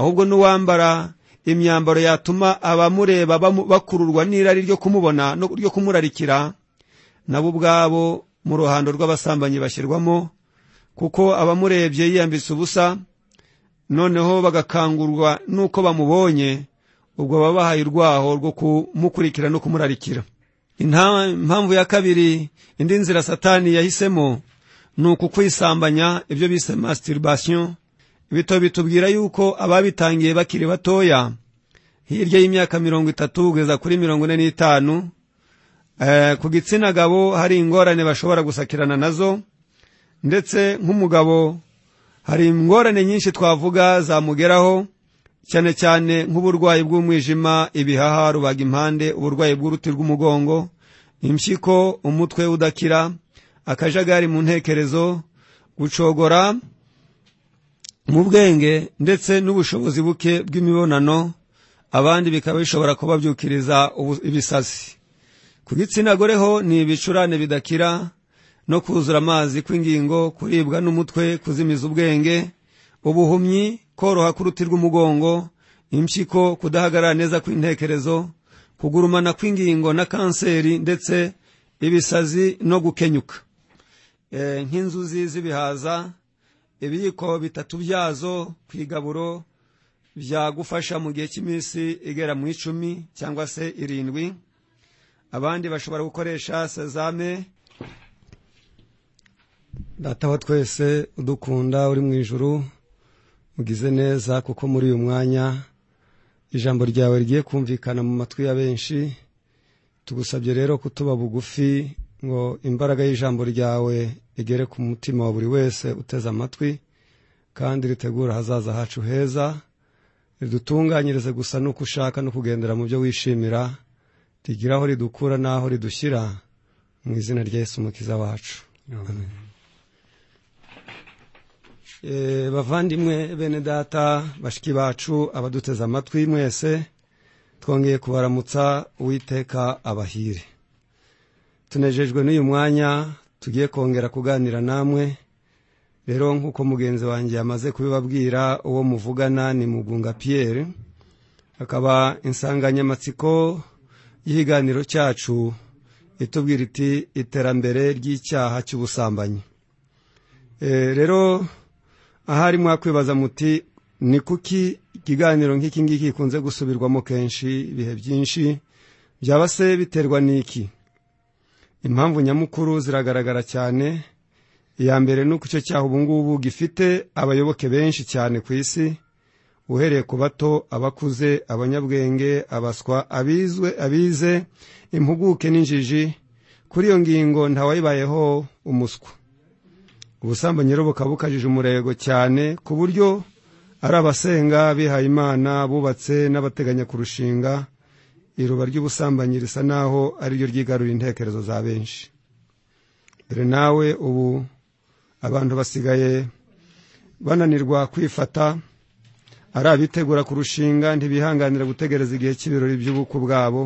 ahubwo n'uwambara imyambaro yatuma abamureba bakururwa n'irari ryo kumubona no ryo kumurarikira nabo ubwabo mu ruhando rw'abasambanyi bashyirwamo kuko abamurebye yiyambitse ubusa noneho bagakangurwa n'uko bamubonye ubwo baba bahaye urwaho rwo kumukurikira no kumurarikira impamvu ya kabiri indi nzira satani yahisemo ni ukukwisambanya ibyo bise masitiribasiyo bito bitubwira yuko ababitangiye bakiri batoya hirya y'imyaka mirongo itatu kugeza kuri mirongo ine n'itanu eh, ku gitsina gabo hari ingorane bashobora gusakirana nazo ndetse nk'umugabo hari ingorane nyinshi twavuga zamugeraho cyane cyane nk'uburwayi bw'umwijima ibihaha rubaga impande uburwayi bw'uruti rw'umugongo impyiko umutwe udakira akajagari mu ntekerezo gucogora mu bwenge ndetse n'ubushobozi buke bw'imibonano abandi bikaba bishobora kubabyukiriza ibisasi ku gitsina gore ho ni ibicurane bidakira no kuzura amazi kw'ingingo kuribwa n'umutwe kuzimiza ubwenge ubuhumyi koroha k'uruti rw'umugongo impyiko kudahagarara neza kw'intekerezo kugurumana kw'ingingo na kanseri ndetse ibisazi no gukenyuka eh, nk'inzuzi z'ibihaza ibiyiko bitatu byazo ku igaburo byagufasha mu gihe cy'iminsi igera mu icumi cyangwa se irindwi abandi bashobora gukoresha sezame wa twese udukunda uri mu ijuru mugize neza kuko muri uyu mwanya ijambo ryawe rigiye kumvikana mu matwi ya benshi tugusabye rero kutuba bugufi ngo imbaraga y'ijambo ryawe rigere ku mutima wa buri wese uteze amatwi kandi ritegura ahazaza hacu heza ridutunganyirize gusa n'uko ushaka no kugendera mu byo wishimira rigira aho ridukura n'aho ridushyira mu izina rya Yesu umukiza wacu eh, bavandimwe bene data bashiki bacu abaduteze amatwi mwese twongeye kubaramutsa uwiteka abahire tunejejwe n'uyu mwanya tugiye kongera kuganira namwe rero nk'uko mugenzi wanjye yamaze kubibabwira uwo muvugana ni mugunga Pierre akaba insanganyamatsiko y'ikiganiro cyacu itubwira iti iterambere ry'icyaha cy'ubusambanyi e, rero ahari mwakwibaza muti ni kuki ikiganiro nk'iki ngiki gikunze gusubirwamo kenshi ibihe byinshi byaba se biterwa n'iki impamvu nyamukuru ziragaragara cyane iya mbere ni uko icyo cyaha ubungubu gifite abayoboke benshi cyane ku isi uhereye ku bato abakuze abanyabwenge abaswa abizwe abize impuguke n'injiji kuri iyo ngingo ntawayibayeho umuswa ubusambanyi rero bukaba bukajije umurego cyane ku buryo ari abasenga bihaye imana bubatse n'abateganya kurushinga iruba ry'ubusambanyi risa naho ariryo ryo ryigarura intekerezo za benshi dore nawe ubu abantu basigaye bananirwa kwifata ari abitegura kurushinga ntibihanganira gutegereza igihe cy'ibirori by'ubukwe bwabo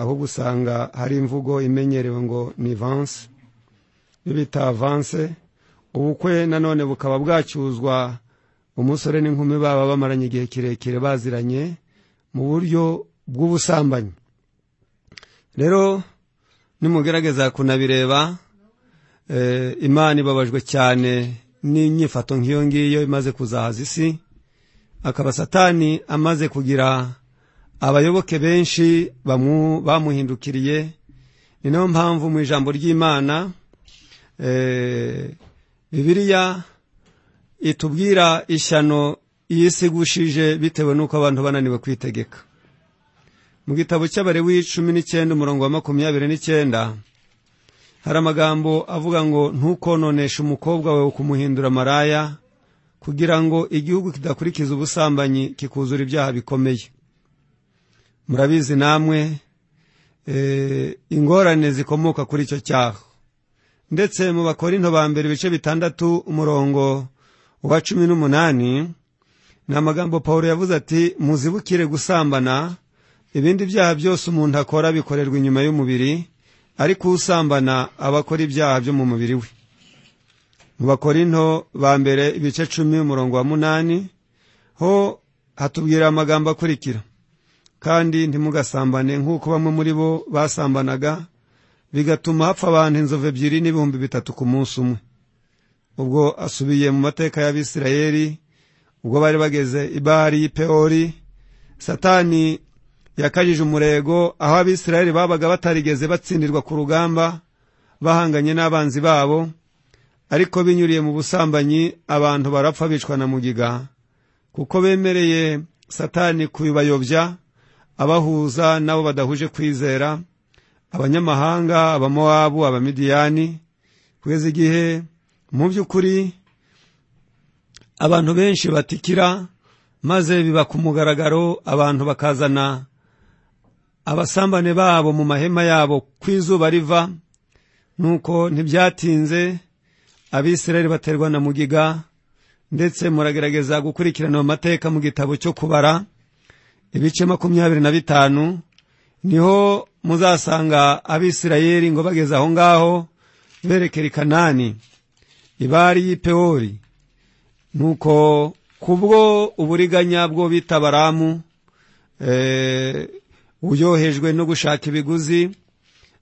aho gusanga hari imvugo imenyerewe ngo ni vanse bita vanse ubukwe nanone bukaba bwacyuzwa umusore n'inkumi baba bamaranye igihe kirekire baziranye mu buryo bw'ubusambanyi rero nimugerageza kunabireba eh, imana ibabajwe cyane n'imyifato nk'iyo ngiyo imaze kuzahaza isi akaba satani amaze kugira abayoboke benshi bamuhindukiriye ni nayo mpamvu mu ijambo ry'imana eh, bibiriya itubwira ishyano iyo isigushije bitewe n'uko abantu bananiwe kwitegeka mu gitabo cy'abari w'icumi n'icyenda umurongo wa makumyabiri n'icyenda hari amagambo avuga ngo ntukononeshe umukobwa wawe kumuhindura maraya kugira ngo igihugu kidakurikiza ubusambanyi kikuzura ibyaha bikomeye murabizi namwe eh, ingorane zikomoka kuri icyo cyaha ndetse mu bakora mbere ibice bitandatu umurongo wa cumi n'umunani ni amagambo paul yavuze ati muzibukire gusambana ibindi byaha byose umuntu akora bikorerwa inyuma y'umubiri ariko usambana aba akora ibyaha byo mu mubiri we mu bakorinto ba mbere ibice cumi umurongo wa munani ho hatubwira amagambo akurikira kandi ntimugasambane nk'uko bamwe muri bo basambanaga bigatuma hapfa abantu inzovu ebyiri n'ibihumbi bitatu ku munsi umwe ubwo asubiye mu mateka y'abisirayeli ubwo bari bageze i bahari y'ipeyori satani yakajije umurego aho abisirayeli babaga batarigeze batsindirwa ku rugamba bahanganye n'abanzi babo ariko binyuriye mu busambanyi abantu barapfa bicwa na mugiga kuko bemereye satani kubibayobya abahuza n'abo badahuje kwizera abanyamahanga abamowabu abamidiyani kugeza igihe mu by'ukuri abantu benshi batikira maze biba ku mugaragaro abantu bakazana abasambane babo mu mahema yabo ku izuba riva nuko ntibyatinze abisirayeli baterwa na mugiga ndetse muragerageza gukurikirana mateka mu gitabo cyo kubara ibice makumyabiri na bitanu niho muzasanga abisirayeli ngo bageze aho ngaho berekera kanani ibari y'ipewori nuko kubwo uburiganya bwo bita baramu eh, uyohejwe no gushaka ibiguzi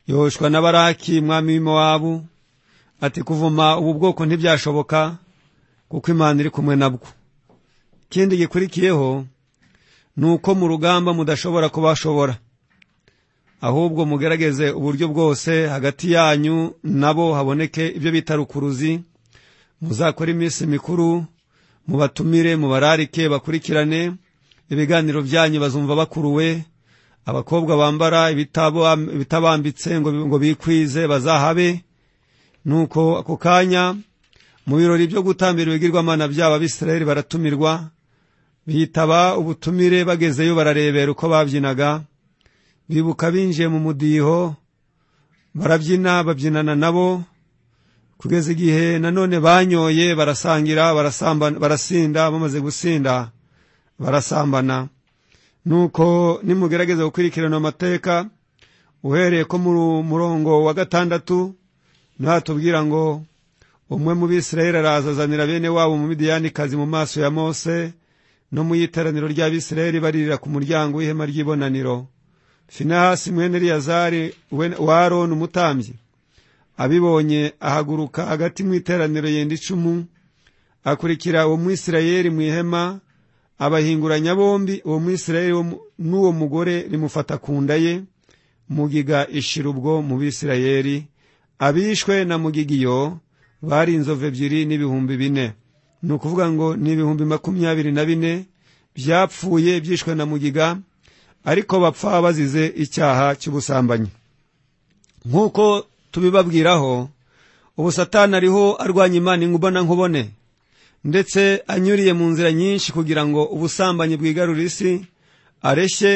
yoshwa na baraki mwami w'iwabo ati kuvuma ubu bwoko ntibyashoboka kuko imana iri kumwe nabwo ikindi gikurikiyeho ni uko mu rugamba mudashobora kubashobora ahubwo mugerageze uburyo bwose hagati yanyu nabo haboneke ibyo bita rukuruzi muzakora iminsi mikuru mubatumire mubararike bakurikirane ibiganiro byanyu bazumva bakuruwe abakobwa bambara ibitabambitse ngo bikwize bazahabe nuko ako kanya mu birori byo gutambira ibigirwamana byabo abisirayeli baratumirwa bitaba ubutumire bagezeyo bararebera uko babyinaga bibuka binjiye mu mudiho barabyina babyinana nabo kugeza igihe nanone banyoye barasangira barasinda bamaze gusinda barasambana nuko nimugerageza gukurikirana amateka uhereye ko mu murongo wa gatandatu natubwira ngo umwe mu bisirayeli araza azanira bene wabo mu midiyanikazi mu maso ya mose no mu iteraniro ry'abisirayeli baririra ku muryango w'ihema ry'ibonaniro finehasi mwene riyazari wa aroni umutambyi abibonye ahaguruka hagati mu iteraniro yenda icumu akurikira uwo mwisirayeli mu ihema abahinguranya bombi uwo mwisirayeli n'uwo mugore rimufata ku nda ye mugiga ishira ubwo mu bisirayeli abishwe na mugigiyo bari inzovu ebyiri n'ibihumbi bine ni ukuvuga ngo ni ibihumbi makumyabiri na bine byapfuye byishwe na mugiga ariko bapfa bazize icyaha cy'ubusambanyi nk'uko tubibabwiraho ubusatani ariho arwanya imana inkubona nkubone ndetse anyuriye mu nzira nyinshi kugira ngo ubusambanyi bwigarure isi areshye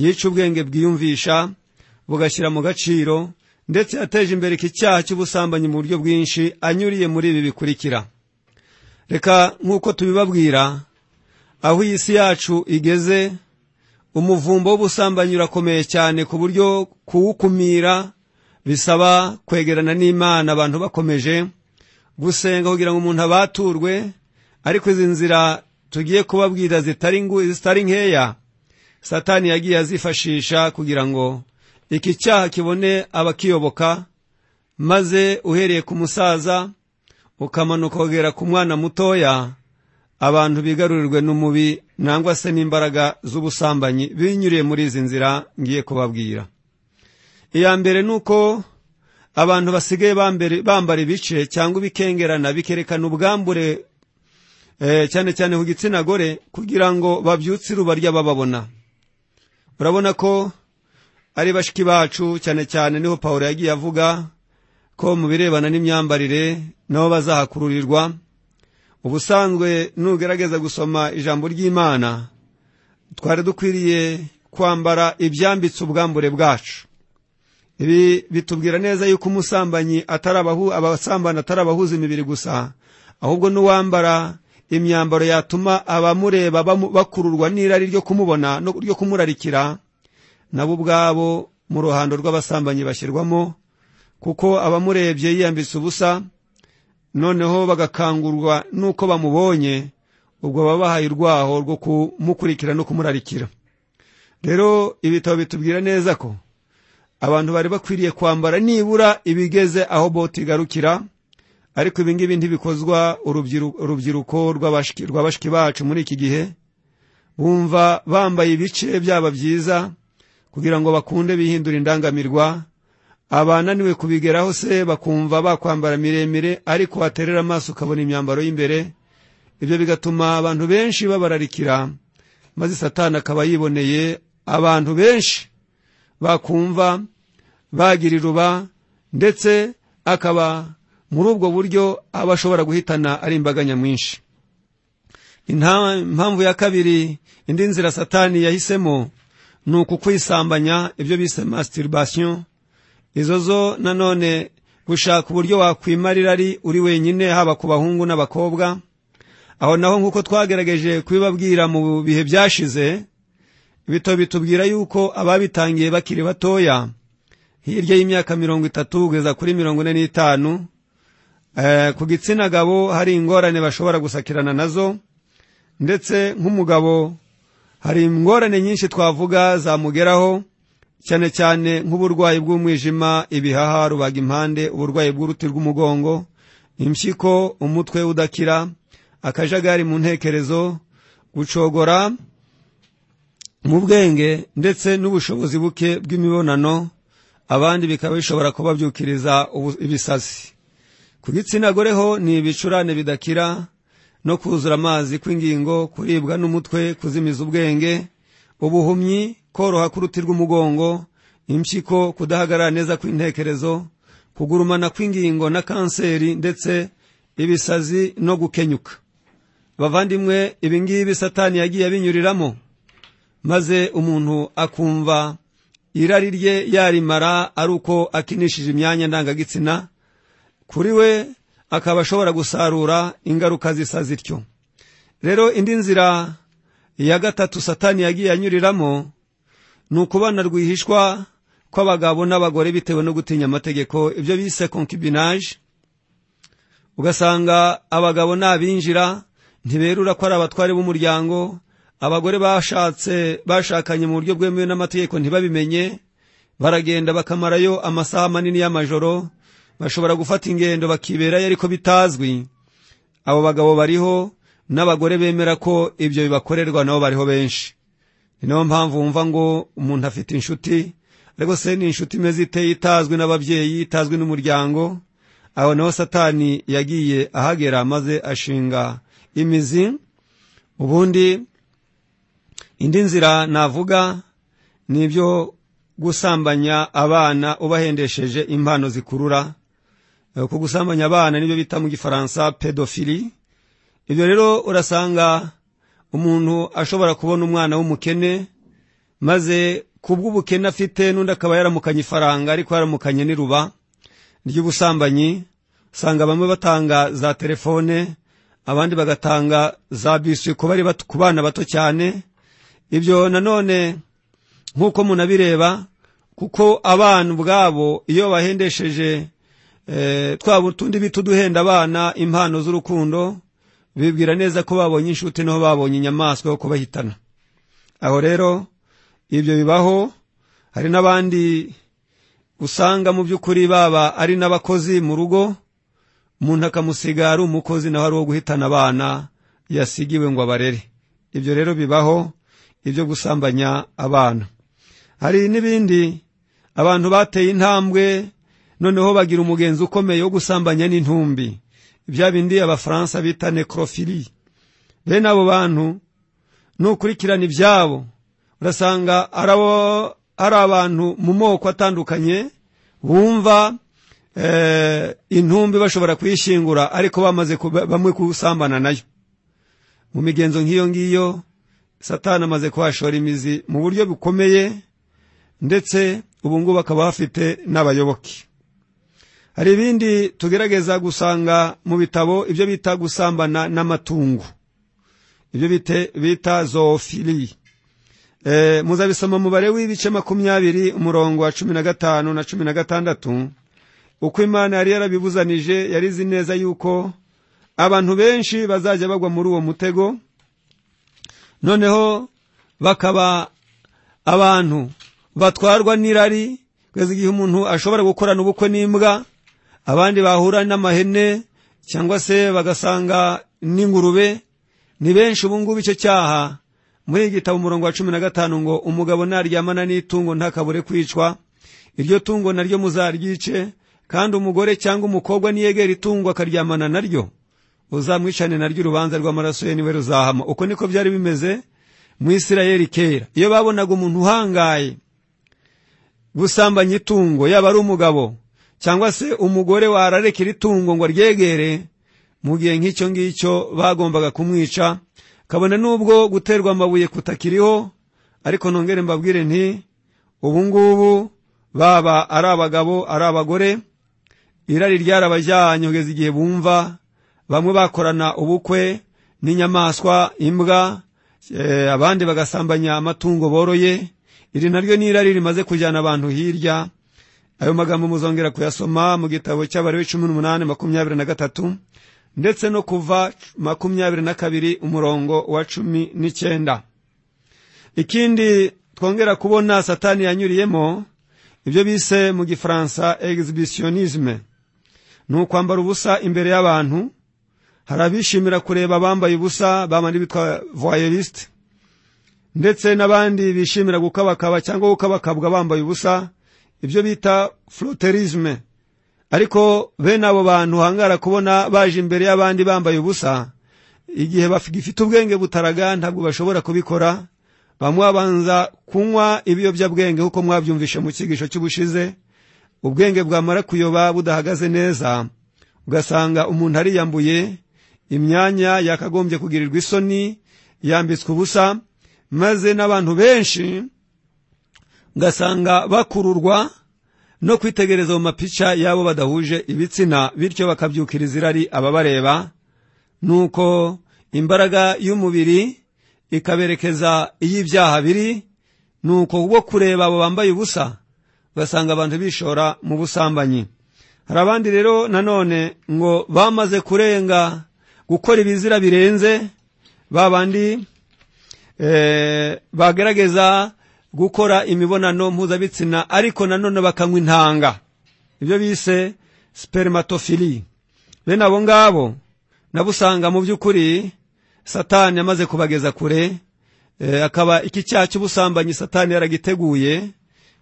yica ubwenge bwiyumvisha bugashyira mu gaciro ndetse yateje imbere iki cyaha cy'ubusambanyi mu buryo bwinshi anyuriye muri ibi bikurikira reka nk'uko tubibabwira aho iyi si yacu igeze umuvumbo w'ubusambanyi urakomeye cyane ku buryo kuwukumira bisaba kwegerana n'imana abantu bakomeje gusenga kugira ngo umuntu abaturwe ariko izi nzira tugiye kubabwira zitari nkeya satani yagiye azifashisha kugira ngo iki cyaha kibone abakiyoboka maze uhereye ku musaza ukamanuka ukogera ku mwana mutoya abantu bigarurirwe n'umubi nangwa se n'imbaraga z'ubusambanyi binyuriye muri izi nzira ngiye kubabwira iya mbere ni uko abantu basigaye bambara ibice cyangwa ibikengerana bikerekana ubwambure eh, cyane cyane ku gitsina gore kugira ngo babyutse irubarya bababona urabona ko ari bashiki bacu cyane cyane niho pawulo yagiye avuga ko mu birebana n'imyambarire nabo bazahakururirwa ubusanzwe nugerageza gusoma ijambo ry'imana twari dukwiriye kwambara ibyambitse ubwambure bwacu ibi bitubwira neza yuko umusambanyi abasambana atari abahuza imibiri gusa ahubwo n'uwambara imyambaro yatuma abamureba bakururwa n'irari ryo kumubona ryo kumurarikira nabo ubwabo mu ruhando rw'abasambanyi bashyirwamo kuko abamurebye yiyambitse ubusa noneho bagakangurwa n'uko bamubonye ubwo baba bahaye urwaho rwo kumukurikira no kumurarikira rero ibitabo bitubwira neza ko abantu bari bakwiriye kwambara nibura ibigeze aho boti igarukira ariko ibi ngibi ntibikozwa urubyiruko rw'abashiki bacu muri iki gihe bumva bambaye ibice byaba byiza kugira ngo bakunde bihindura indangamirwa abananiwe kubigeraho se bakumva bakwambara miremire ariko waterera amaso ukabona imyambaro y'imbere ibyo bigatuma abantu benshi babararikira maze satani akaba yiboneye abantu benshi bakumva bagira iruba ndetse akaba muri ubwo buryo aba ashobora guhitana ari imbaga nyamwinshi impamvu ya kabiri indi nzira satani yahisemo ni ukukwisambanya ibyo bise masitiribasiyo izo zo nanone gushaka uburyo wakwimara irari uri wenyine haba ku bahungu n'abakobwa aho naho nk'uko twagerageje kubibabwira mu bihe byashize bito bitubwira yuko ababitangiye bakiri batoya hirya y'imyaka mirongo itatu kugeza kuri mirongo ine n'itanu eh, ku gitsina gabo hari ingorane bashobora gusakirana nazo ndetse nk'umugabo hari ingorane nyinshi twavuga zamugeraho cyane cyane nk'uburwayi bw'umwijima ibihaha rubaga impande uburwayi bw'uruti rw'umugongo impyiko umutwe udakira akajagari mu ntekerezo gucogora mu bwenge ndetse n'ubushobozi buke bw'imibonano abandi bikaba bishobora kubabyukiriza ibisazi ku gitsina gore ho ni ibicurane bidakira no kuzura amazi kw'ingingo kuribwa n'umutwe kuzimiza ubwenge ubuhumyi koroha k'uruti rw'umugongo impyiko kudahagarara neza kw'intekerezo kugurumana kw'ingingo na kanseri ndetse ibisazi no gukenyuka bavandimwe ibingibi satani yagiye abinyuriramo maze umuntu akumva irari rye yarimara ari uko akinishije imyanya ndangagitsina kuri we akaba ashobora gusarura ingaruka zisa zityo rero indi nzira ya gatatu satani yagiye anyuriramo ni ukubana rwihishwa kw'abagabo n'abagore bitewe no gutinya amategeko ibyo bise konkibinaje ugasanga abagabo nabinjira ntiberura ko ari abatware b'umuryango abagore bashatse bashakanye mu buryo bwemewe n'amategeko ntibabimenye baragenda bakamarayo amasaha manini y'amajoro bashobora gufata ingendo bakiberayo ariko bitazwi abo bagabo bariho n'abagore bemera ko ibyo bibakorerwa nabo bariho benshi ni mpamvu wumva ngo umuntu afite inshuti ariko se ni inshuti imeze ite itazwi n'ababyeyi itazwi n'umuryango aho naho satani yagiye ahagera maze ashinga imizi ubundi indi nzira navuga ni ibyo gusambanya abana ubahendesheje impano zikurura eh, ku gusambanya abana nibyo bita mu gifaransa pedofili ibyo rero urasanga umuntu ashobora kubona umwana w'umukene maze kubw'ubukene afite n'undi akaba yaramukanye ifaranga ariko yaramukanye n'iruba ry'ubusambanyi usanga bamwe batanga za telefone abandi bagatanga za bisi ku bana bato cyane ibyo nanone nk'uko munabireba kuko abana ubwabo iyo bahendesheje eh, twaba utundi bita uduhenda abana impano z'urukundo bibwira neza ko babonye inshuti niho babonye inyamaswa yo kubahitana aho rero ibyo bibaho hari n'abandi usanga mu by'ukuri baba ari n'abakozi mu rugo umuntu akamusiga ari umukozi nawe ari uwo guhitana abana yasigiwe ngo abarere ibyo rero bibaho ibyo gusambanya abana hari n'ibindi abantu bateye intambwe noneho bagira umugenzi ukomeye wo gusambanya n'intumbi bya bindi abafaransa bita nekorofiri bene abo bantu nukurikirana ibyabo urasanga ari abantu mu moko atandukanye bumva eh, intumbi bashobora kuyishingura ariko bamaze bamwe gusambana nayo mu migenzo nk'iyo ngiyo satana amaze kuhashora imizi mu buryo bukomeye ndetse ubu ngubu akaba bafite n'abayoboke hari ibindi tugerageza gusanga mu bitabo ibyo bita gusambana n'amatungo ibyo bita zoofili eh, muzabisoma umubare w'ibice makumyabiri umurongo wa cumi na gatanu na cumi na gatandatu uko imana yari yarabibuzanije yari izi neza yuko abantu benshi bazajya bagwa muri uwo mutego noneho bakaba abantu batwarwa n'irari kugeza igihe umuntu ashobora gukorana ubukwe n'imbwa abandi bahura n'amahene cyangwa se bagasanga n'ingurube ni benshi ubu ngubu icyo cyaha muri iyi gitabo umurongo wa cumi na gatanu ngo umugabo naryamana n'itungo ntakabure kwicwa iryo tungo naryo muzaryice kandi umugore cyangwa umukobwa niyegera itungo akaryamana naryo uzamwicane naryo urubanza rw'amaraso ye niwe ruzahama uko niko byari bimeze mu isirayeri kera iyo babonaga umuntu uhangaye gusambanya itungo yaba ari umugabo cyangwa se umugore warareka iri ngo aryegere mu gihe nk'icyo ngicyo bagombaga kumwica kabone n'ubwo guterwa amabuye kutakiriho ariko nongere mbabwire nti ubu ngubu baba ari abagabo ari abagore irari ryarabajyanye kugeza igihe bumva bamwe bakorana ubukwe n'inyamaswa imbwa eh, abandi bagasambanya amatungo boroye iri naryo ni irari rimaze kujyana abantu hirya ayo magambo muzongera kuyasoma mu gitabo cy'abari w'icumi n'umunani makumyabiri na gatatu ndetse no kuva makumyabiri na kabiri umurongo wa cumi n'icyenda ikindi twongera kubona satani yanyuriyemo ibyo bise mu gifaransa egisibisionisme ni ukwambara ubusa imbere y'abantu hari abishimira kureba abambaye ubusa bamara bitwa voyerisite ndetse n'abandi bishimira gukabakaba cyangwa gukabakabwa bambaye ubusa ibyo bita froterisme ariko bene abo bantu hangara kubona baje imbere y'abandi bambaye ubusa igihe bafite ubwenge butaraga ntabwo bashobora kubikora bamwe kunywa ibiyobyabwenge kuko mwabyumvishe mu cyigisho cy'ubushize ubwenge bwamara kuyoba budahagaze neza ugasanga umuntu ariyambuye imyanya yakagombye kugirirwa isoni yambitswe ubusa maze n'abantu benshi ngasanga bakururwa no kwitegereza mu mapica y'abo badahuje ibitsina bityo bakabyukiriza irari ababareba nuko imbaraga y'umubiri ikaberekeza iy'ibyaha biri nuko wo kureba abo bambaye ubusa ugasanga abantu bishora mu busambanyi hari abandi rero nanone ngo bamaze kurenga gukora ibizira birenze babandi eh, bagerageza gukora imibonano mpuzabitsina ariko nanone bakanywa intanga ibyo bise spermatofili bene abo ngabo nabo usanga mu by'ukuri satani amaze kubageza kure eh, akaba iki cyaha cy'ubusambanyi satani yaragiteguye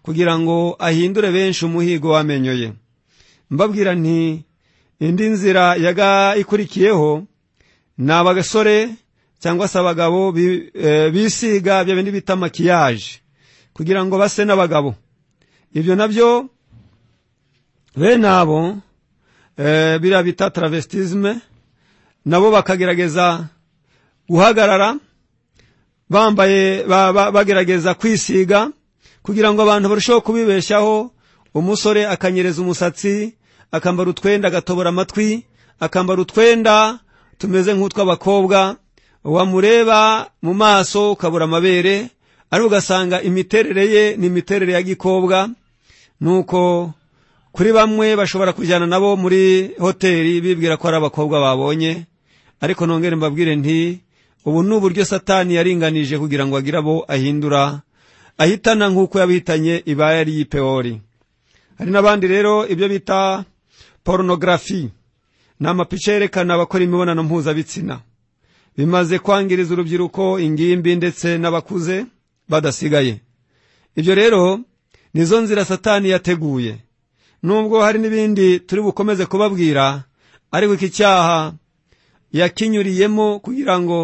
kugira ngo ahindure benshi umuhigo wamenyoye mbabwira nti indi nzira yaga yagikurikiyeho ni abasore cyangwa se abagabo e, bisiga bya bindi bita makiyaje kugira ngo base n'abagabo ibyo nabyo bene abo e, biriya bita taravesitisime nabo bakagerageza guhagarara bambaye bagerageza kwisiga kugira ngo abantu barusheho kubibeshyaho umusore akanyereza umusatsi akambara utwenda agatobora amatwi akambara utwenda tumeze nk'utw'abakobwa wamureba mu maso ukabura amabere ariko ugasanga imiterere ye ni imiterere ya gikobwa nuko kuri bamwe bashobora kujyana nabo muri hoteli bibwira ko ari abakobwa babonye ariko nongere mbabwire nti ubu ni uburyo satani yaringanije kugira ngo agire abo ahindura ahitana nk'uko yabihitanye ibaya ry'i pewori hari n'abandi rero ibyo bita porunogarafi ni amapica yerekana abakora imibonano mpuzabitsina bimaze kwangiriza urubyiruko ingimbi ndetse n'abakuze badasigaye ibyo rero nizo nzira satani yateguye nubwo hari n'ibindi turi bukomeze kubabwira ariko iki cyaha yakinyuriyemo kugira ngo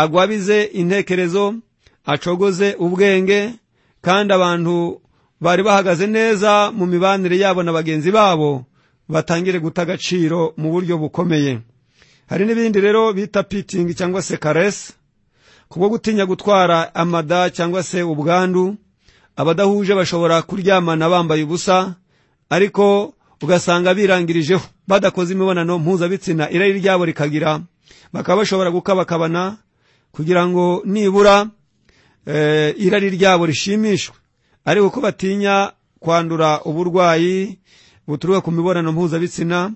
agwabize intekerezo acogoze ubwenge kandi abantu bari bahagaze neza mu mibanire yabo na bagenzi babo batangire guta agaciro mu buryo bukomeye hari n'ibindi rero bita pitingi cyangwa se karesi kubwo gutinya gutwara amada cyangwa se ubwandu abadahuje bashobora kuryamana bambaye ubusa ariko ugasanga birangirijeho badakoze imibonano mpuzabitsina irari ryabo rikagira bakaba bashobora gukabakabana kugira ngo nibura eh, irari ryabo rishimishwe ariko uko batinya kwandura uburwayi buturuka ku mibonano mpuzabitsina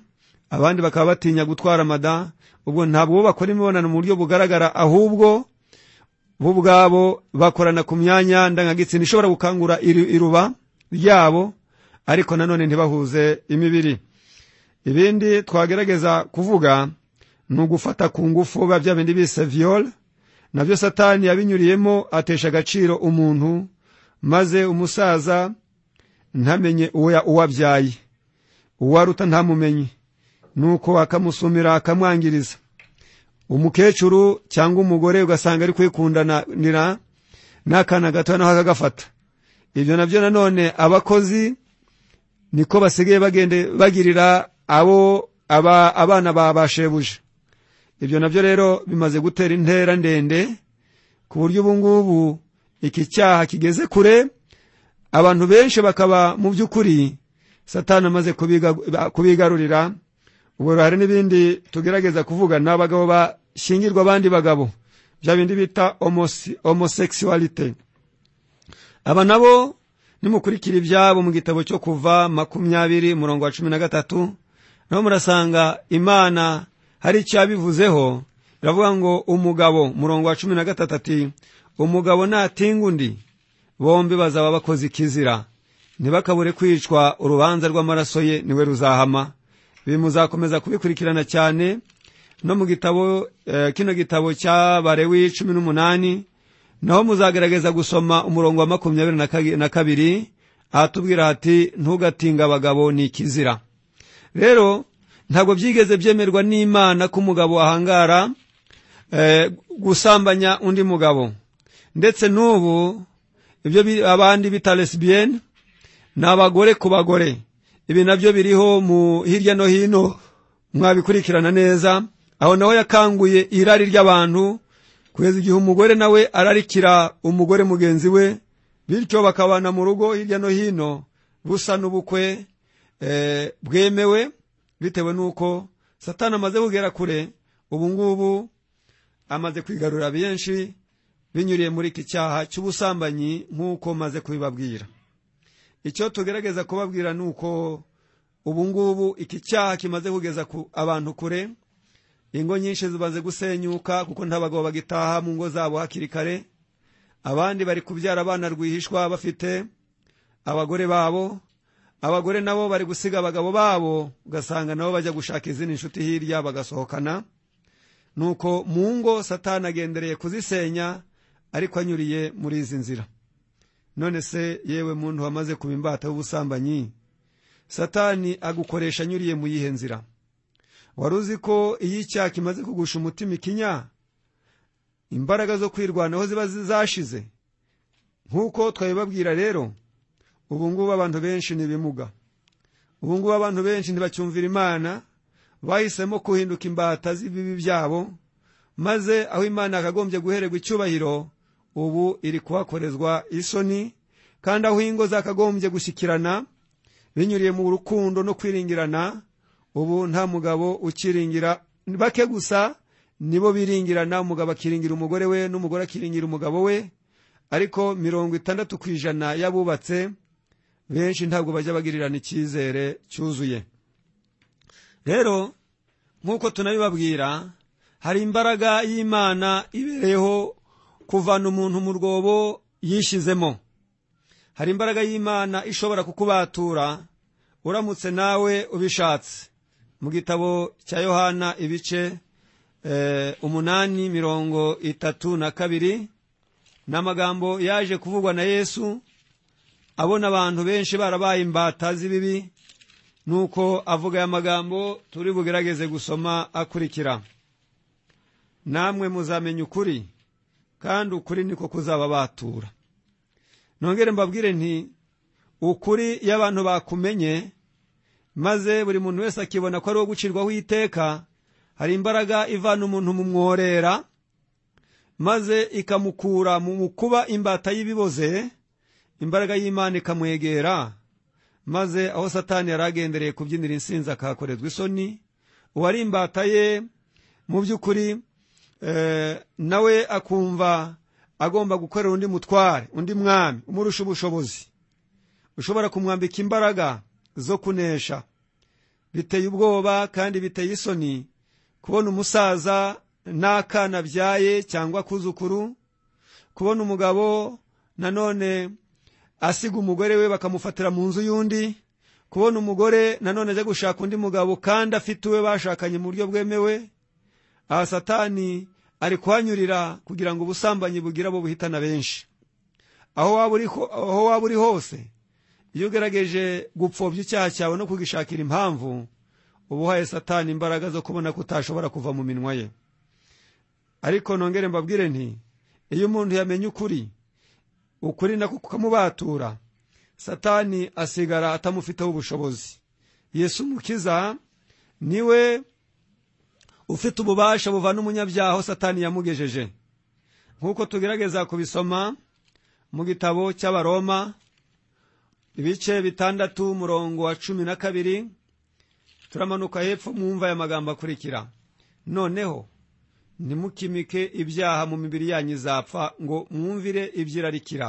abandi bakaba batinya gutwara amada ubwo ntabwo bakora imibonano mu buryo bugaragara ahubwo bo ubwabo bakorana ku myanya ndangagitsina ishobora gukangura iruba ryabo ariko nanone ntibahuze imibiri ibindi twagerageza kuvuga ni ugufata ku ngufu biba bya bindi bise viyore nabyo satani yabinyuriyemo atesha agaciro umuntu maze umusaza ntamenye uwo uwabyaye uwaruta ntamumenye nuko akamusumira akamwangiriza umukecuru cyangwa umugore ugasanga ari kwikundanira n'akana gato naho akagafata ibyo nabyo nanone abakozi niko basigaye bagirira abo aba abana babashebuje ibyo nabyo rero bimaze gutera intera ndende ku buryo ubu ngubu iki cyaha kigeze kure abantu benshi bakaba mu by'ukuri satani amaze kubigarurira ubwo hari n'ibindi tugerageza kuvuga ni abagabo bashingirwa abandi bagabo bya bindi bita homosekisuwarite aba nabo nimukurikira ibyabo mu gitabo cyo kuva makumyabiri murongo wa cumi na gatatu naho murasanga imana hari icyo yabivuzeho iravuga ngo umugabo murongo wa cumi na gatatu ati umugabo natinga undi bombi bazaba bakoze ikizira ntibakabure kwicwa urubanza rw'amaraso ye niwe ruzahama ibi muzakomeza kubikurikirana cyane no mu gitabo eh, kino gitabo cy'abarewi cumi n'umunani naho muzagerageza gusoma umurongo wa makumyabiri na kabiri ahatubwira hati ntugatinga abagabo ni ikizira rero ntabwo byigeze byemerwa n'imana ko umugabo ahangara eh, gusambanya undi mugabo ndetse n'ubu ibyo abandi bita lesbiyene ni abagore ku bagore ibi nabyo biriho mu hirya no hino mwabikurikirana neza aho naho yakanguye irari ry'abantu kugeza igihe umugore nawe ararikira umugore mugenzi we bityo bakabana mu rugo hirya no hino busa n'ubukwe eh, bwemewe bitewe n'uko satani amaze kugera kure ubu ngubu amaze kwigarura benshi binyuriye muri iki cyaha cy'ubusambanyi nk'uko maze kubibabwira icyo tugerageza kubabwira ni uko ubu iki cyaha kimaze kugeza ku abantu kure ingo nyinshi zimaze gusenyuka kuko nta bagabo bagitaha mu ngo zabo hakiri kare abandi bari kubyara abana rwihishwa bafite abagore babo abagore nabo bari gusiga abagabo babo ugasanga nabo bajya gushaka izindi nshuti hirya bagasohokana nuko mu ngo satana agendereye kuzisenya ariko anyuriye muri izi nzira none se yewe muntu wamaze kuba imbata y'ubusambanyi satani agukoresha anyuriye mu yihe nzira wari uzi ko iyo icyaha kimaze kugusha umutima ikinya imbaraga zo kwirwanaho ziba zashize nk'uko twabibabwira rero ubu abantu benshi ntibimuga ibimuga abantu benshi ntibacyumvira imana bahisemo guhinduka imbata z'ibibi byabo maze aho imana yakagombye guhererwa icyubahiro ubu iri kuhakorerwa isoni kandi aho ingo zakagombye gushyikirana binyuriye mu rukundo no kwiringirana ubu nta mugabo ukiringira bake gusa nibo biringirana umugabo akiringira umugore we n'umugore akiringira umugabo we ariko mirongo itandatu ku ijana y'abubatse benshi ntabwo bajya bagirirana icyizere cyuzuye rero nk'uko tunabibabwira hari imbaraga y'imana ibereyeho kuvana umuntu mu rwobo yishizemo hari imbaraga y'imana ishobora kukubatura uramutse nawe ubishatse mu gitabo cya yohana ibice eh, umunani mirongo itatu na kabiri ni amagambo yaje kuvugwa na yesu abona abantu benshi barabaye imbata z'ibibi nuko avuga aya magambo turi bugerageze gusoma akurikira namwe muzamenya ukuri kandi ukuri niko kuzaba batura nongere mbabwire nti ukuri iyo abantu bakumenye maze buri muntu wese akibona ko ari uwo gucirwaho iteka hari imbaraga ivana umuntu mu mworera maze ikamukura mu kuba imbata y'ibiboze imbaraga y'imana ikamwegera maze aho satani yari agendereye kubyinira insinzi akahakorerwa isoni uwari imbata ye mu by'ukuri Eh, nawe akumva agomba gukorera undi mutware undi mwami umurusha ubushobozi ushobora kumwambika imbaraga zo kunesha biteye ubwoba kandi biteye isoni kubona umusaza n'akana abyaye cyangwa kuzukuru kubona umugabo nanone asiga umugore we bakamufatira mu nzu y'undi kubona umugore nanone ajya gushaka undi mugabo kandi afite uwe bashakanye mu buryo bwemewe aha satani ari kuhanyurira kugira ngo ubusambanyi bugire abo buhitana benshi aho waba uri hose iyo ugerageje gupfobya icyaha cyawe no kugishakira impamvu uba uhaye satani imbaraga zo kubona ko utashobora kuva mu minwa ye ariko nongere mbabwire nti iyo umuntu yamenye ukuri ukuri nako kukamubatura satani asigara atamufiteho ubushobozi yesu umukiza niwe ufite ububasha buva n’umunyabyaho satani yamugejeje nk'uko tugerageza kubisoma mu gitabo cy'abaroma ibice bitandatu umurongo wa cumi na kabiri turamanuka hepfo mwumva aya magambo akurikira noneho ntimukimike ibyaha mu mibiri yanyu izapfa ngo mwumvire ibyirarikira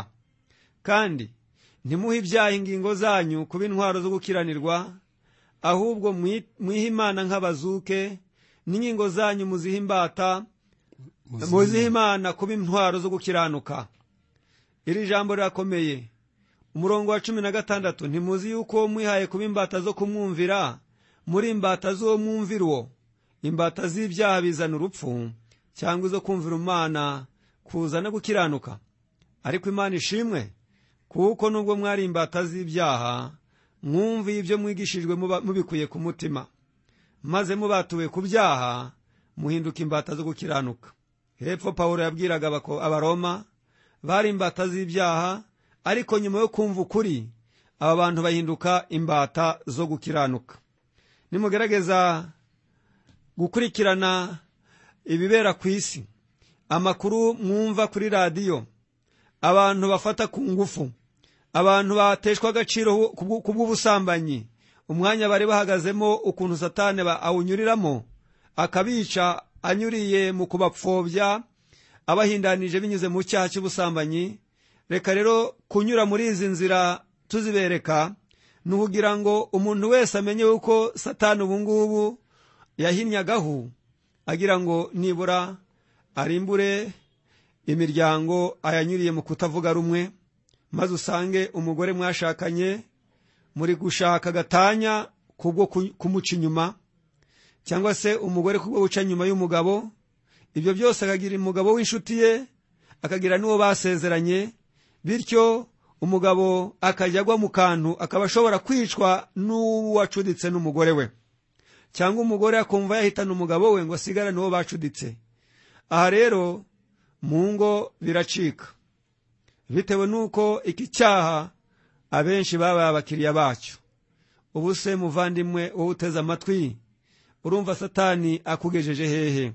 kandi ntimuhe ibyaha ingingo zanyu kuba intwaro zo gukiranirwa ahubwo mwihe imana nk'abazuke n'inkingo zanyu muzihe imbata muzihe imana kuba intwaro zo gukiranuka iri jambo rirakomeye umurongo wa cumi na gatandatu ntimuzi yuko mwihaye kuba imbata zo kumwumvira muri imbata z'uwo mwumvira uwo imbata z'ibyaha bizana urupfu cyangwa izo kumvira umwana kuza no gukiranuka ariko imana ishimwe kuko nubwo mwari imbata z'ibyaha mwumviye ibyo mwigishijwe mubikwiye ku mutima maze mubatuwe ku byaha muhinduka imbata zo gukiranuka hepfo pawulo yabwiraga abaroma bari imbata z'ibyaha ariko nyuma yo kumva ukuri aba bantu bahinduka imbata zo gukiranuka nimugerageza gukurikirana ibibera ku isi amakuru mwumva kuri radiyo abantu bafata ku ngufu abantu bateshwa agaciro ku bw'ubusambanyi umwanya bari bahagazemo ukuntu satani awunyuriramo akabica anyuriye mu kubapfobya abahindanije binyuze mu cyaha cy'ubusambanyi reka rero kunyura muri izi nzira tuzibereka ni ukugira ngo umuntu wese amenye yuko satani ubu ngubu yahinnyagaho agira ngo nibura arimbure imiryango ayanyuriye mu kutavuga rumwe maze usange umugore mwashakanye muri gushaka agatanya kubwo kumuca inyuma cyangwa se umugore kubwo guca nyuma y'umugabo ibyo byose akagira umugabo w'inshuti ye akagira n'uwo basezeranye bityo umugabo akajya agwa mu kantu akaba ashobora kwicwa n'uwacuditse n'umugore we cyangwa umugore akumva yahitana umugabo we ngo asigare n'uwo bacuditse aha rero mu ngo biracika bitewe n'uko iki cyaha abenshi baba abakiriya bacyo ubu se muvandimwe wowe uteze amatwi urumva satani akugejeje hehe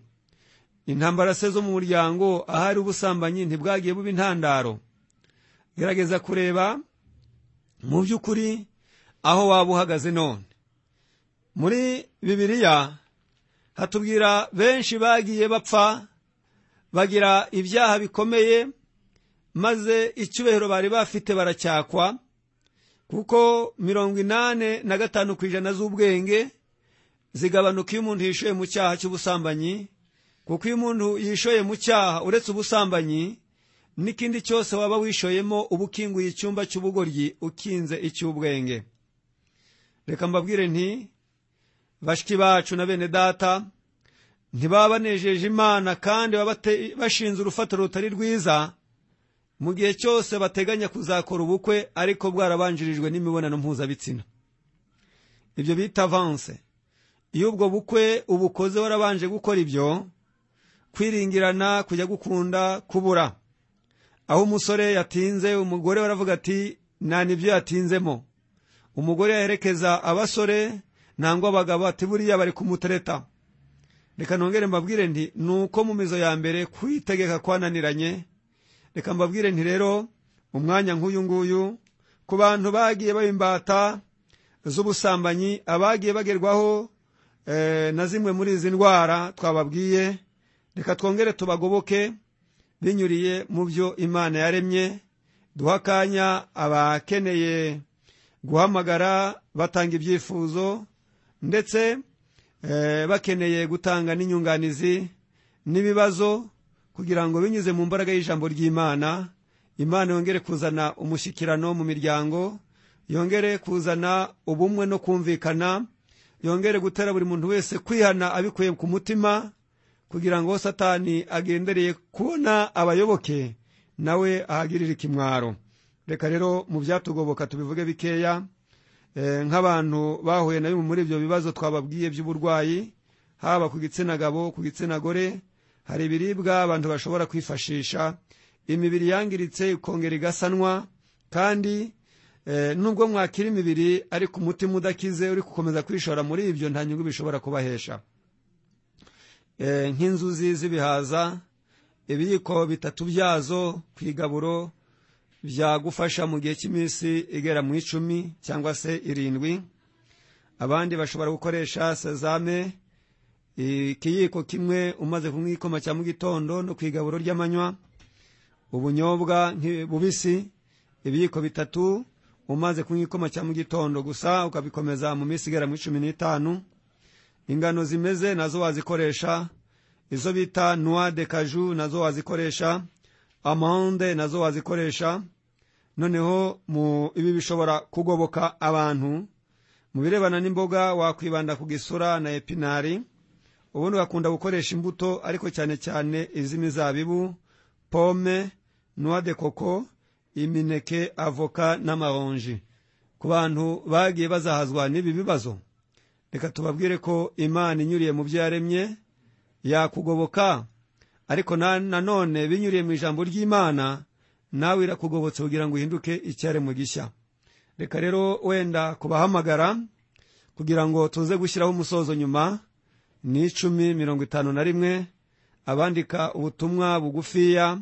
intambara se zo mu muryango ahari ubusambanyi ntibwagiye buba intandaro gerageza kureba mu by'ukuri aho waba uhagaze none muri bibiliya hatubwira benshi bagiye bapfa bagira ibyaha bikomeye maze icyubahiro bari bafite baracyakwa kuko mirongo inani na gatanu ku ijana z'ubwenge zigabanuka iyo umuntu yishoye mu cyaha cy'ubusambanyi kuko iyo umuntu yishoye mu cyaha uretse ubusambanyi n'ikindi cyose waba wishoyemo uba ukinguye icyumba cy'ubugoryi ukinze icy'ubwenge reka mbabwire nti bashiki bacu na bene data ntibaba banejeje imana kandi bashinze urufatiro rutari rwiza mu gihe cyose bateganya kuzakora ubukwe ariko bwarabanjirijwe n'imibonano mpuzabitsina ibyo bita avanse iyo ubwo bukwe ubukoze warabanje gukora ibyo kwiringirana kujya gukunda kubura aho umusore yatinze umugore waravuga ati nta nibyo yatinzemo umugore yaherekeza abasore nangwa abagabo ati buriya bari kumutereta reka nongere mbabwire nti ni uko mu mizo ya mbere kwitegeka kwananiranye reka mbabwire nti rero mu mwanya nk'uyu nguyu ku bantu bagiye imbata z'ubusambanyi abagiye bagerwaho eh, na zimwe muri izi ndwara twababwiye reka twongere tubagoboke binyuriye mu byo imana yaremye duha akanya abakeneye guhamagara batanga ibyifuzo ndetse eh, bakeneye gutanga n'inyunganizi n'ibibazo kugira ngo binyuze mu mbaraga y'ijambo ry'imana imana yongere kuzana umushyikirano mu miryango yongere kuzana ubumwe no kumvikana yongere gutera buri muntu wese kwihana abikuye ku mutima kugira ngo satani agendereye kubona abayoboke nawe ahagirire ikimwaro reka rero mu byatugoboka tubivuge bikeya eh, nk'abantu bahuye nayo muri ibyo bibazo twababwiye by'uburwayi haba ku gitsina gabo ku gitsina gore hari ibiribwa abantu bashobora kwifashisha imibiri yangiritse ikongera igasanwa kandi eh, nubwo mwakira imibiri ariko umutima udakize uri gukomeza kwishora muri ibyo nta nyungu bishobora kubahesha eh, nk'inzuzi z'ibihaza ibiyiko bitatu byazo ku igaburo byagufasha mu gihe cy'iminsi igera mu icumi cyangwa se irindwi abandi bashobora gukoresha sezame ikiyiko e, kimwe umaze kunywa igikoma cya mu gitondo no ku igaburo ry'amanywa ubunyobwa bubisi ibiyiko bitatu umaze kunywa igikoma cya mu gitondo gusa ukabikomeza mu minsi igera muri cumi n'itanu ingano zimeze nazo wazikoresha izo bita nuwa de kaju nazo wazikoresha amahonde nazo wazikoresha noneho mu ibi bishobora kugoboka abantu mu birebana n'imboga wakwibanda ku gisura na epinari ubundi bakunda gukoresha imbuto ariko cyane cyane iz'imizabibu pome nuwa de koko imineke avoka n'amaronji ku bantu bagiye bazahazwa n'ibi bibazo reka tubabwire ko imana inyuriye mu byo yaremye yakugoboka ariko nanone binyuriye mu ijambo ry'imana nawe irakugobotse kugira ngo uhinduke icyaremwe gishya reka rero wenda kubahamagara kugira ngo tuze gushyiraho umusozo nyuma n'icumi mirongo itanu na rimwe abandika ubutumwa bugufiya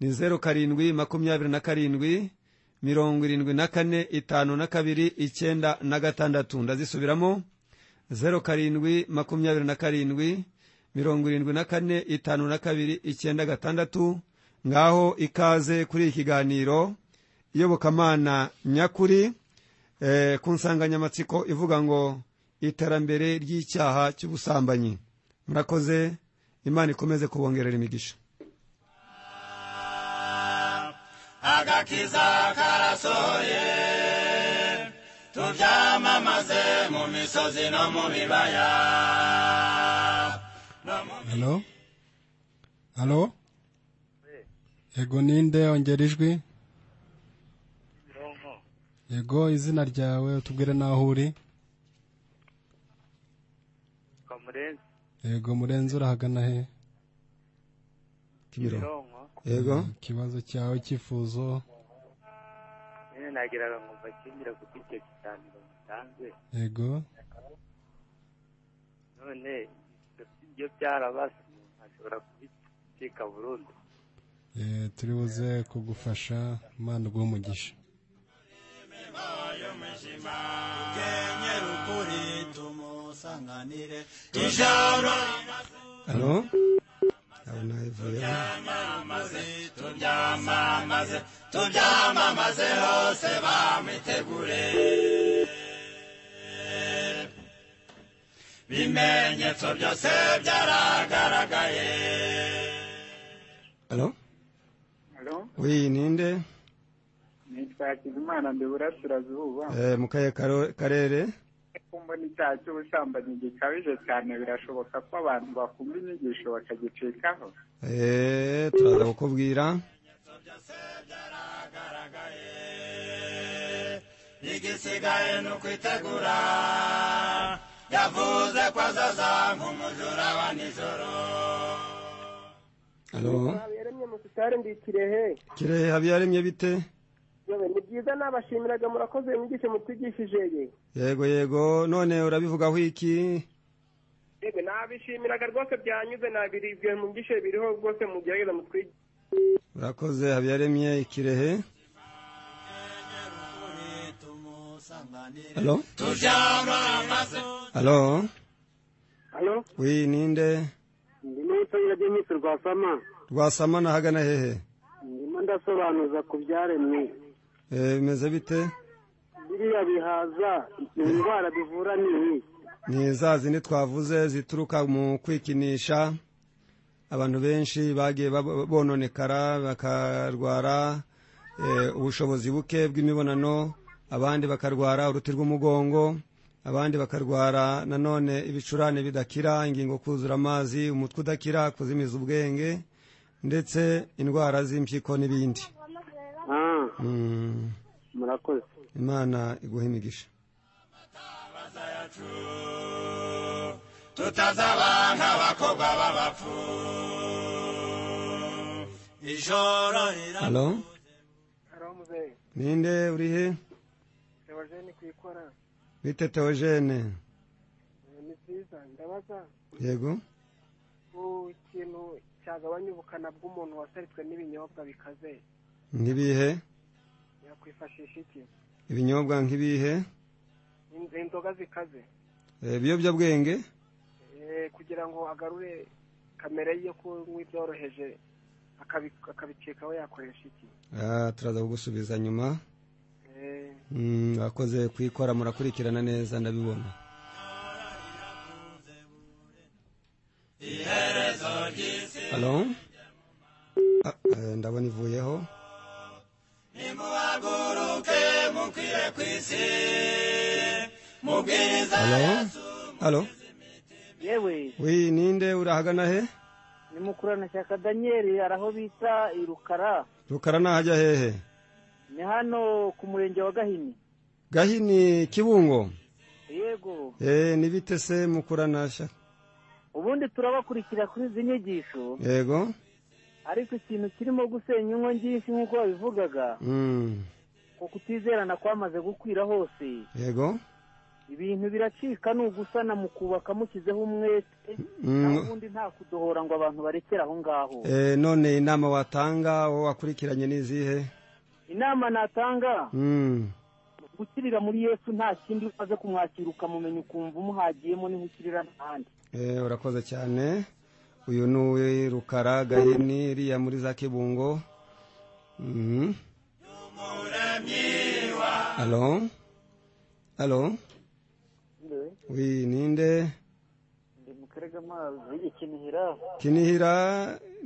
ni zeru karindwi makumyabiri na karindwi mirongo irindwi na kane itanu na kabiri icyenda na gatandatu ndazisubiramo zeru karindwi makumyabiri na karindwi mirongo irindwi na kane itanu na kabiri icyenda gatandatu ngaho ikaze kuri iki kiganiro iyobokamana nyakuri eh, ku nsanganyamatsiko ivuga ngo iterambere ry'icyaha cy'ubusambanyi murakoze imana ikomeze kubongerera imigisha agakiza karasohoye tubyamamaze mu misozi no mu bibaya halo halo yego ninde ongera ijwi yego izina ryawe utubwire n'aho uri murenzi yego murenzi urahagana he kimironko yego ikibazo mm, cyawe cyifuzo nyine nagiraga ngo mbakingira kuko icyo kiganiro mutanze yego none iyo byarabase umuntu ashobora kubicika burundu eh, turi buze kugufasha imana ubwo umugisha bayo muzima ukenye musanganire ijana hano turyamamaze turyamamaze hose bamitegure bimenyetso byose byaragaragaye hano we ninde nitwa hakizimana mbibura eh, mu karere kumbona icyaha cy'ubusambanyi gikabije cyane birashoboka ko abantu bakumva inyigisho bakagicikaho eee eh, turaza kukubwira igisigaye ni ukwitegura yavuze ko azaza nk'umujura wa nijoro hano habiyaremye mu kirehe kirehe habiyaremye bite ni byiza nabashimiraga murakoze mwigishe mutwigishije ye yego yego none urabivugaho iki nabishimiraga rwose byanyuze nabiribwe mu byishe biriho rwose mugerageza mutwigishe urakoze habiyaremye ikirehe halo halo halo wi ninde ndimo gutangira by'iminsi rwasama rwasama nahagana hehe ndimo ndasobanuza ku byaremwe Eh, bimeze bite biriya bihaza indwara bivura ni iyi ni za zindi twavuze zituruka mu kwikinisha abantu benshi bagiye bononekara bakarwara eh, ubushobozi buke bw'imibonano abandi bakarwara uruti rw'umugongo abandi bakarwara nanone ibicurane bidakira ingingo kuzura amazi umutwe udakira kuzimiza ubwenge ndetse indwara z'impyiko n'ibindi Mm. murakoze imana iguha imigisha tutazaba nk'abakobwa b'abapfu ijoro rirabuze ninde uri he teogene ku bite teogene eh, ni byiza ndabaza yego ku kintu cyagabanya ubukana bw'umuntu wasaritswe n'ibinyobwa bikaze ntibihe nakwifashisha iki ibinyobwa nk'ibihe inzoga zikaze eh, ibiyobyabwenge eh, kugira ngo agarure kamera yo kunywa ibyoroheje akabikekaho yakoresha iki ah, turaza kugusubiza nyuma wakoze eh. hmm, kuyikora murakurikirana neza ndabibona halo ah, ndabona ivuyeho muhaguruke halo yewe we ninde urahagana he ni mukurana shyaka daniyeli araho bita i rukara rukara nahajya hehe ni hano ku murenge wa gahini gahini kibungo yego eee nibite se mukurana shyaka ubundi turabakurikira kuri izi nyigisho yego ariko ikintu kirimo gusenya ingo nyinshi nk'uko wabivugaga hmm. kuko utizerana kwamaze gukwira hose yego ibintu biracika ni ugusana mu kubaka mushyizeho umwete hmm. n'ubundi nta kudohora ngo abantu barekere aho ngaho eh, none inama watanga wowe wakurikiranye n'izihe inama natanga hmm. gukirira muri yesu nta kindi umaze kumwakira ukamumenya ukumva umuhagiyemo niho ukirira n'ahandi eh, urakoze cyane uyu ni uwe rukara gahini muri za kibungo mhm. alo alo wi ninde kinihira kinihira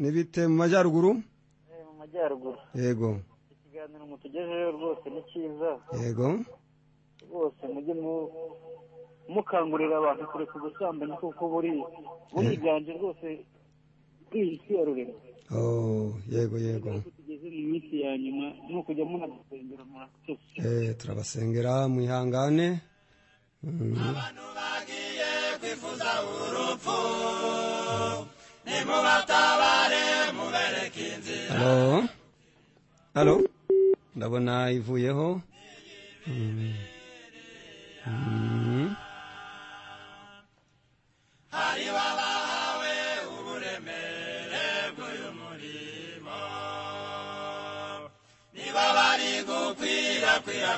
n'ibite mu eh, mu majyaruguru yego ikiganiro mutugejejeho rwose ni cyiza yego rwose mujye mu mukangurira abantu kureka ubusambanyi kuko buri buriganje eh. rwose iyi si ya rurema oh, yego yego tugeze mu minsi ya nyuma ni ukujya munadusengera murakoze eh, turabasengera mwihangane mm. abantu bagiye kwifuza urupfu nimubatabare mubereke inzira halo ndabona ivuyeho mm. Mm.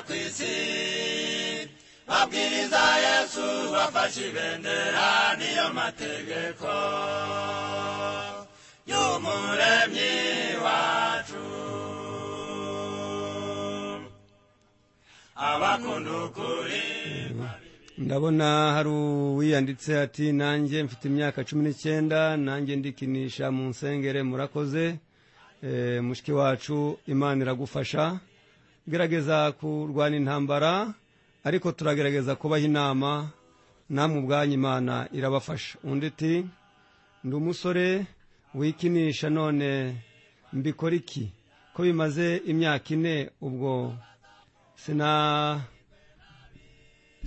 kw'isi babwiriza yesu bafashe ibendera niyo mategeko y'umuremyi wacu abakunda ukuri ndabona hari uwiyanditse ati nanjye mfite imyaka cumi n'icyenda nanjye ndikinisha mu nsengere murakoze eh, mushiki wacu imana iragufasha gerageza kurwana intambara ariko turagerageza kubaha inama namwe ubwanyu imana irabafasha undi ati ndi umusore wikinisha none mbikora iki ko bimaze imyaka ine ubwo sina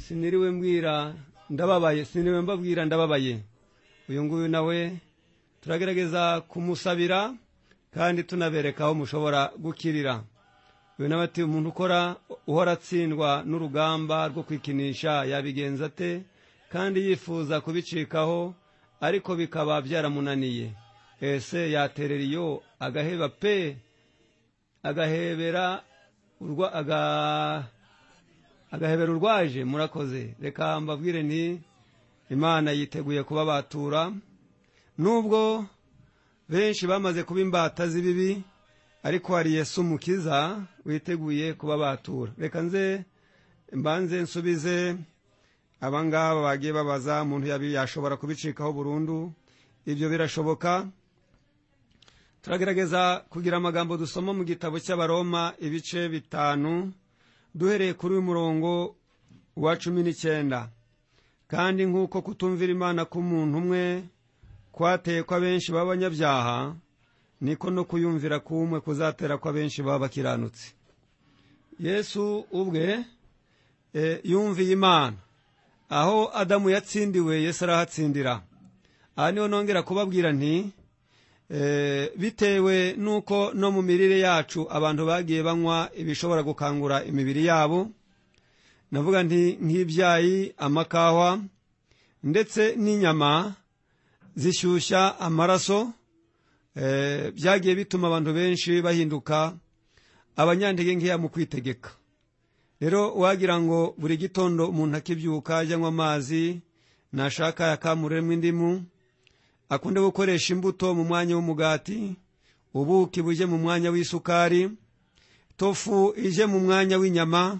siniriwe mbwira ndababaye siniriwe mbabwira ndababaye uyu nguyu nawe turagerageza kumusabira kandi tunabereka aho mushobora gukirira bimwe bati umuntu ukora uhora atsindwa n'urugamba rwo kwikinisha yabigenza ate kandi yifuza kubicikaho ariko bikaba byaramunaniye ese yaterera iyo agaheba pe agahebera urwa agahebera urwaje murakoze reka mbabwire ni imana yiteguye kuba batura nubwo benshi bamaze kuba imbata z'ibibi ariko hari Yesu umukiza witeguye kuba batura reka nze mbanze nsubize abangaba bagiye babaza umuntu yashobora kubicikaho burundu ibyo birashoboka turagerageza kugira amagambo dusoma mu gitabo cy'abaroma ibice bitanu duhereye kuri uyu murongo wa cumi n'icyenda kandi nk'uko kutumvira imana k'umuntu umwe kwateye ko abenshi b'abanyabyaha niko no kuyumvira k'umwe kuzatera ko abenshi baba bakiranutse yesu ubwe e, yumviye imana aho adamu yatsindiwe yesu arahatsindira aha niho nongera kubabwira nti e, bitewe n'uko no mu mirire yacu abantu bagiye banywa ibishobora gukangura imibiri yabo navuga nti nk'ibyayi amakawa ndetse n'inyama zishyushya amaraso e, byagiye bituma abantu benshi bahinduka abanyantege nkeya mu kwitegeka rero wagira ngo buri gitondo umuntu akibyuka ajyanywa anywa amazi nashaka yakamuremo indimu akunde gukoresha imbuto mu mwanya w'umugati ubuki bujye mu mwanya w'isukari tofu ije mu mwanya w'inyama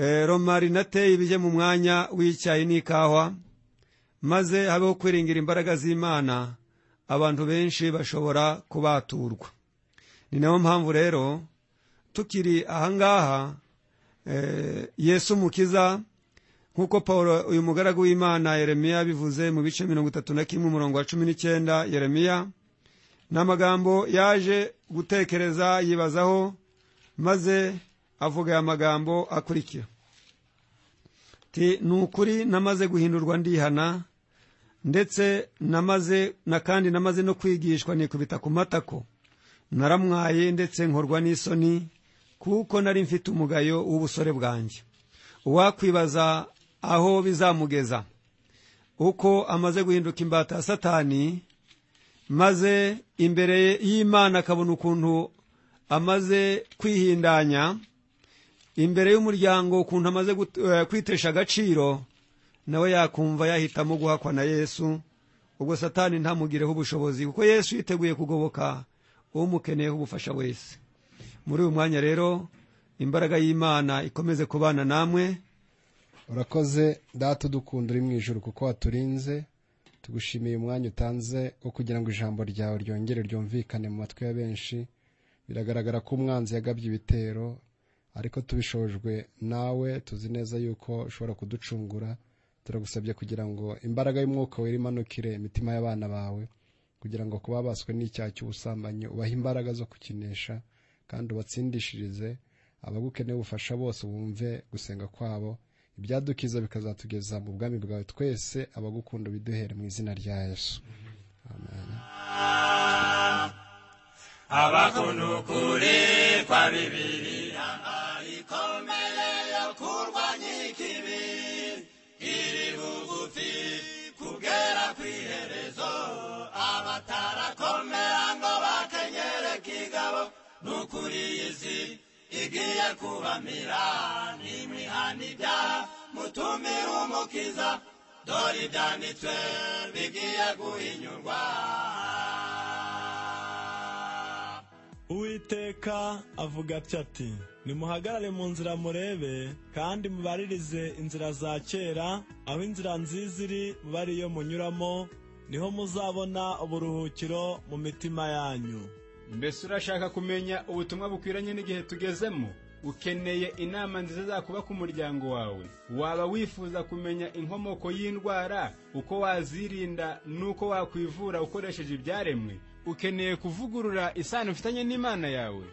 eh, Romari romarinate ibijye mu mwanya w'icyayi n'ikawa maze habeho kwiringira imbaraga z'imana abantu benshi bashobora kubaturwa ni nayo mpamvu rero tukiri ahangaha eh, yesu umukiza nk'uko paul uyu mugaragu w'imana yeremiya bivuze mu bice mirongo itatu na kimwe umurongo wa cumi n'icyenda yeremiya ni amagambo yaje gutekereza yibazaho maze avuga aya magambo akurikira ni ukuri namaze guhindurwa ndihana ndetse namaze na kandi namaze no kwigishwa nikubita ku matako naramwaye ndetse nkorwa n'isoni kuko nari mfite umugayo w'ubusore bwanjye uwakwibaza aho bizamugeza uko amaze guhinduka imbata ya satani maze imbere y'imana akabona ukuntu amaze kwihindanya imbere y'umuryango ukuntu amaze eh, kwitesha agaciro nawe yakumva yahitamo guhakwa na yesu ubwo satani ntamugireho ubushobozi kuko yesu yiteguye kugoboka umukeneyeho ubufasha wese muri uyu mwanya rero imbaraga y'imana ikomeze kubana namwe urakoze data udukunda mu ijoro kuko waturinze tugushimiye umwanya utanze wo kugira ngo ijambo ryawe ryongere ryumvikane mu matwi ya benshi biragaragara ko umwanzi yagabye ibitero ariko tubishojwe nawe tuzi neza yuko ushobora kuducungura turagusabye kugira ngo imbaraga y'umwuka wera imanukire imitima y'abana bawe kugira ngo kuba baswe n'icyaha cy'ubusambanyi ubahe imbaraga zo kukinisha kandi ubatsindishirize abagukeneye ubufasha bose wumve gusenga kwabo ibyadukiza bikazatugeza mu bwami bwawe twese abagukunda biduhere mu izina rya yesu abakunukuri kwa bibiri ikomeye yo kurwanya ikibi iri bugufi kugera ku iherezo abatarakomera n'ukuri iyi igiye kubamira n'imihana ibyaha mutumire umukiza dore ibyanditswe bigiye guhinyurwa uwiteka avuga atya ati nimuhagarare mu nzira murebe kandi mubaririze inzira za kera aho inzira nziza iri bariyo munyuramo niho muzabona uburuhukiro mu mitima yanyu mbese urashaka kumenya ubutumwa bukwiranye n'igihe tugezemo ukeneye inama nziza zakuba ku muryango wawe waba wifuza kumenya inkomoko y'indwara uko wazirinda n'uko wakwivura ukoresheje ibyaremwe ukeneye kuvugurura isano ufitanye n'imana yawe